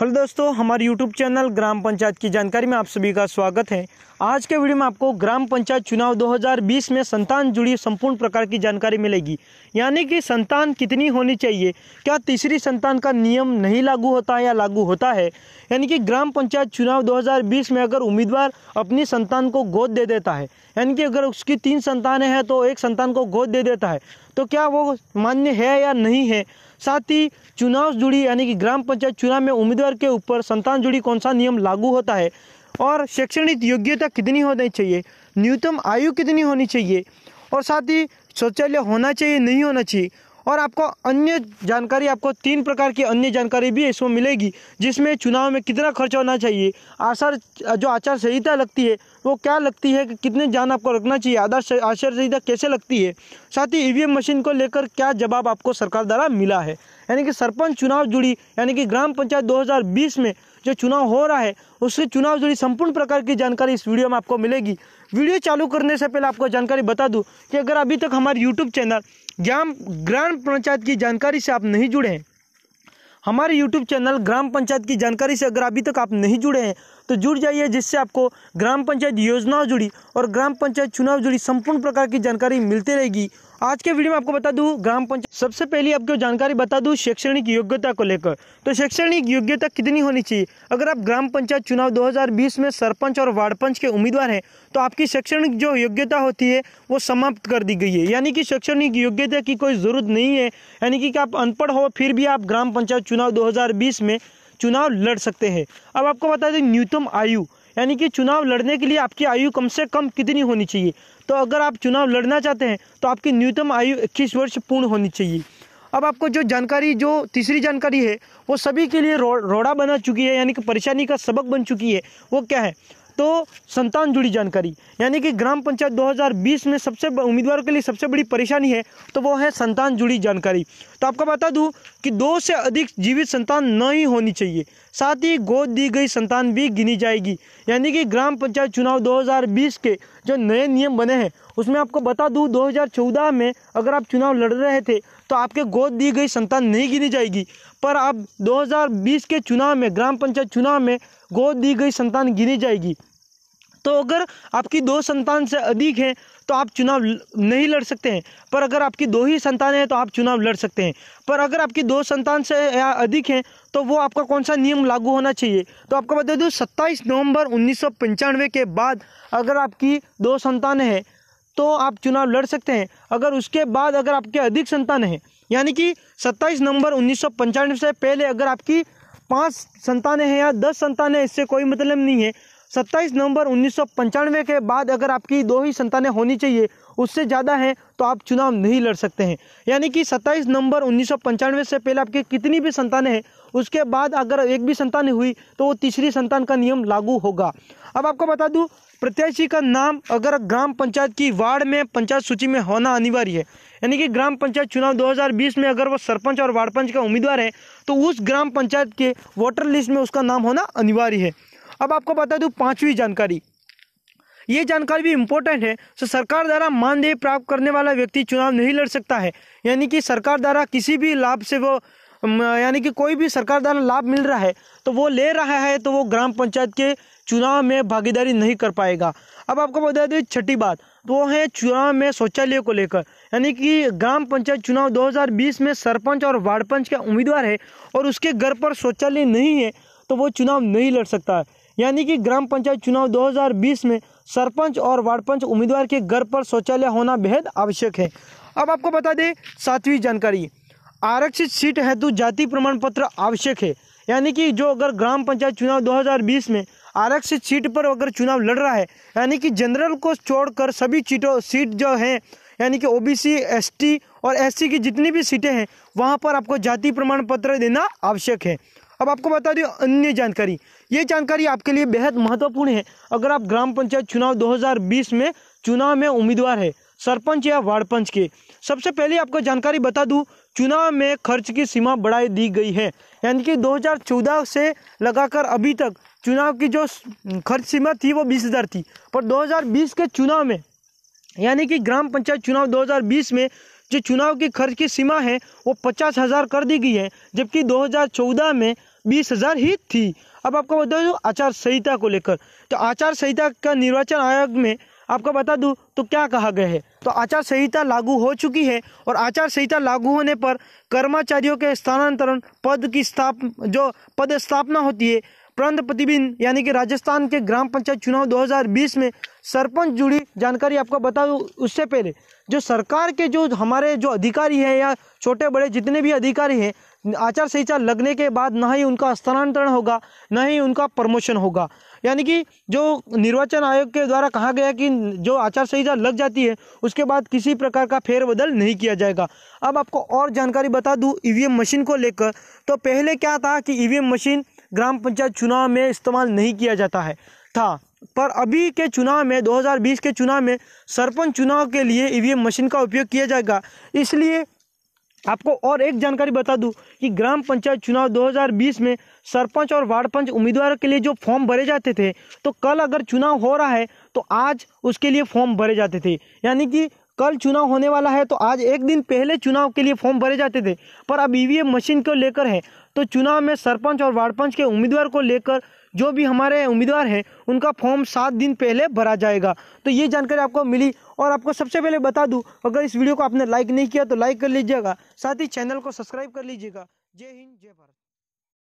hello दोस्तों हमारे YouTube channel ग्राम पंचायत की जानकारी में आप सभी का स्वागत है आज के वीडियो में आपको ग्राम पंचायत चुनाव 2020 में संतान जुड़ी संपूर्ण प्रकार की जानकारी मिलेगी यानी कि संतान कितनी होनी चाहिए क्या तीसरी संतान का नियम नहीं लागू होता है या लागू होता है यानी कि ग्राम पंचायत चुनाव दो में अगर उम्मीदवार अपनी संतान को गोद दे देता है यानी कि अगर उसकी तीन संतान हैं तो एक संतान को गोद दे देता है तो क्या वो मान्य है या नहीं है साथ ही चुनाव जुड़ी यानी कि ग्राम पंचायत चुनाव में उम्मीदवार के ऊपर संतान जुड़ी कौन सा नियम लागू होता है और शैक्षणिक योग्यता कितनी होनी चाहिए न्यूनतम आयु कितनी होनी चाहिए और साथ ही शौचालय होना चाहिए नहीं होना चाहिए और आपको अन्य जानकारी आपको तीन प्रकार की अन्य जानकारी भी इसमें मिलेगी जिसमें चुनाव में कितना खर्च होना चाहिए आचार जो आचार संहिता लगती है वो क्या लगती है कि कितने जान आपको रखना चाहिए आदर्श आचार संहिता कैसे लगती है साथ ही ई e मशीन को लेकर क्या जवाब आपको सरकार द्वारा मिला है यानी कि सरपंच चुनाव जुड़ी यानी कि ग्राम पंचायत दो में जो चुनाव हो रहा है उससे चुनाव जुड़ी संपूर्ण प्रकार की जानकारी इस वीडियो में आपको मिलेगी वीडियो चालू करने से पहले आपको जानकारी बता दूं कि अगर अभी तक हमारे यूट्यूब चैनल ग्राम ग्राम पंचायत की जानकारी से आप नहीं जुड़े हैं हमारे YouTube चैनल ग्राम पंचायत की जानकारी से अगर अभी तक आप नहीं जुड़े हैं तो जुड़ जाइए जिससे आपको ग्राम पंचायत योजनाओं जुड़ी और ग्राम पंचायत चुनाव जुड़ी संपूर्ण प्रकार की जानकारी मिलती रहेगी आज के वीडियो में आपको बता दूं ग्राम पंचायत सबसे पहले आपको जानकारी बता दूं शैक्षणिक योग्यता को लेकर तो शैक्षणिक योग्यता कितनी होनी चाहिए अगर आप ग्राम पंचायत चुनाव 2020 में सरपंच और वार्ड पंच के उम्मीदवार हैं तो आपकी शैक्षणिक जो योग्यता होती है वो समाप्त कर दी गई है यानी कि शैक्षणिक योग्यता की कोई ज़रूरत नहीं है यानी कि आप अनपढ़ हो फिर भी आप ग्राम पंचायत चुनाव दो में चुनाव लड़ सकते हैं अब आपको बता दें न्यूनतम आयु यानी कि चुनाव लड़ने के लिए आपकी आयु कम से कम कितनी होनी चाहिए तो अगर आप चुनाव लड़ना चाहते हैं तो आपकी न्यूनतम आयु इक्कीस वर्ष पूर्ण होनी चाहिए अब आपको जो जानकारी जो तीसरी जानकारी है वो सभी के लिए रो, रोड़ा बना चुकी है यानी कि परेशानी का सबक बन चुकी है वो क्या है तो संतान जुड़ी जानकारी यानी कि ग्राम पंचायत 2020 में सबसे उम्मीदवारों के लिए सबसे बड़ी परेशानी है तो वो है संतान जुड़ी जानकारी तो आपको बता दूं कि दो से अधिक जीवित संतान नहीं होनी चाहिए साथ ही गोद दी गई संतान भी गिनी जाएगी यानी कि ग्राम पंचायत चुनाव 2020 के जो नए नियम बने हैं उसमें आपको बता दूं 2014 में अगर आप चुनाव लड़ रहे थे तो आपके गोद दी गई संतान नहीं गिनी जाएगी पर अब 2020 के चुनाव में ग्राम पंचायत चुनाव में गोद दी गई संतान गिनी जाएगी तो अगर आपकी दो संतान से अधिक हैं तो आप चुनाव नहीं लड़ सकते हैं पर अगर आपकी दो ही संतान हैं तो आप चुनाव लड़ सकते हैं पर अगर आपकी दो संतान से या अधिक हैं तो वो आपका कौन सा नियम लागू होना चाहिए तो आपको बता दूँ सत्ताईस नवंबर उन्नीस के बाद अगर आपकी दो संतान है तो आप चुनाव लड़ सकते हैं अगर उसके बाद अगर आपके अधिक संतान हैं यानी कि 27 नवंबर उन्नीस से पहले अगर आपकी पाँच संतानें हैं या दस संतानें इससे कोई मतलब नहीं है 27 नवंबर उन्नीस के बाद अगर आपकी दो ही संतानें होनी चाहिए उससे ज़्यादा हैं तो आप चुनाव नहीं लड़ सकते हैं यानी कि 27 नवंबर उन्नीस से पहले आपकी कितनी भी संतानें हैं उसके बाद अगर एक भी संतान हुई तो वो तीसरी संतान का नियम लागू होगा अब आपको बता दूँ प्रत्याशी का नाम अगर ग्राम पंचायत की वार्ड में पंचायत सूची में होना अनिवार्य है यानी कि ग्राम पंचायत चुनाव 2020 में अगर वो सरपंच और वार्ड पंच का उम्मीदवार है तो उस ग्राम पंचायत के वोटर लिस्ट में उसका नाम होना अनिवार्य है अब आपको बता दूँ पाँचवीं जानकारी ये जानकारी भी इम्पोर्टेंट है तो सरकार द्वारा मानदेय प्राप्त करने वाला व्यक्ति चुनाव नहीं लड़ सकता है यानी कि सरकार द्वारा किसी भी लाभ से वो यानी कि कोई भी सरकार द्वारा लाभ मिल रहा है तो वो ले रहा है तो वो ग्राम पंचायत के चुनाव में भागीदारी नहीं कर पाएगा अब आपको बता दें छठी बात वो है चुनाव में शौचालय को लेकर यानी कि ग्राम पंचायत चुनाव 2020 में सरपंच और वार्ड पंच का उम्मीदवार है और उसके घर पर शौचालय नहीं है तो वो चुनाव नहीं लड़ सकता है यानी कि ग्राम पंचायत चुनाव 2020 में सरपंच और वार्ड पंच उम्मीदवार के घर पर शौचालय होना बेहद आवश्यक है अब आपको बता दें सातवीं जानकारी आरक्षित सीट हेतु तो जाति प्रमाण पत्र आवश्यक है यानी कि जो अगर ग्राम पंचायत चुनाव 2020 में आरक्षित सीट पर अगर चुनाव लड़ रहा है यानी कि जनरल को छोड़कर सभी सीटों सीट जो हैं यानी कि ओबीसी एसटी और एससी की जितनी भी सीटें हैं वहाँ पर आपको जाति प्रमाण पत्र देना आवश्यक है अब आपको बता दें अन्य जानकारी ये जानकारी आपके लिए बेहद महत्वपूर्ण है अगर आप ग्राम पंचायत चुनाव 2020 में चुनाव में उम्मीदवार है सरपंच या वार्ड पंच के सबसे पहले आपको जानकारी बता दूं चुनाव में खर्च की सीमा बढ़ाई दी गई है यानी कि 2014 से लगाकर अभी तक चुनाव की जो खर्च सीमा थी वो बीस हज़ार थी पर 2020 के चुनाव में यानी कि ग्राम पंचायत चुनाव 2020 में जो चुनाव की खर्च की सीमा है वो पचास हज़ार कर दी गई है जबकि 2014 में बीस हज़ार ही थी अब आपको बता दूँ आचार संहिता को लेकर तो आचार संहिता का निर्वाचन आयोग में आपको बता दूं तो क्या कहा गया है तो आचार संहिता लागू हो चुकी है और आचार संहिता लागू होने पर कर्मचारियों के स्थानांतरण पद की स्थाप जो पद स्थापना होती है प्रांत प्रतिबिंब यानी कि राजस्थान के ग्राम पंचायत चुनाव 2020 में सरपंच जुड़ी जानकारी आपको बता दूँ उससे पहले जो सरकार के जो हमारे जो अधिकारी हैं या छोटे बड़े जितने भी अधिकारी हैं आचार संहिता लगने के बाद न ही उनका स्थानांतरण होगा न ही उनका प्रमोशन होगा यानी कि जो निर्वाचन आयोग के द्वारा कहा गया कि जो आचार संहिता लग जाती है उसके बाद किसी प्रकार का फेरबदल नहीं किया जाएगा अब आपको और जानकारी बता दूँ ई मशीन को लेकर तो पहले क्या था कि ई मशीन ग्राम पंचायत चुनाव में इस्तेमाल नहीं किया जाता है था पर अभी के चुनाव में 2020 के चुनाव में सरपंच चुनाव के लिए ई मशीन का उपयोग किया जाएगा इसलिए आपको और एक जानकारी बता दूं कि ग्राम पंचायत चुनाव 2020 में सरपंच और वार्ड पंच उम्मीदवारों के लिए जो फॉर्म भरे जाते थे तो कल अगर चुनाव हो रहा है तो आज उसके लिए फॉर्म भरे जाते थे यानी कि कल चुनाव होने वाला है तो आज एक दिन पहले चुनाव के लिए फॉर्म भरे जाते थे पर अब ईवीएम e मशीन को लेकर है तो चुनाव में सरपंच और वार्ड पंच के उम्मीदवार को लेकर जो भी हमारे उम्मीदवार हैं उनका फॉर्म सात दिन पहले भरा जाएगा तो ये जानकारी आपको मिली और आपको सबसे पहले बता दूँ अगर इस वीडियो को आपने लाइक नहीं किया तो लाइक कर लीजिएगा साथ ही चैनल को सब्सक्राइब कर लीजिएगा जय हिंद जय भारत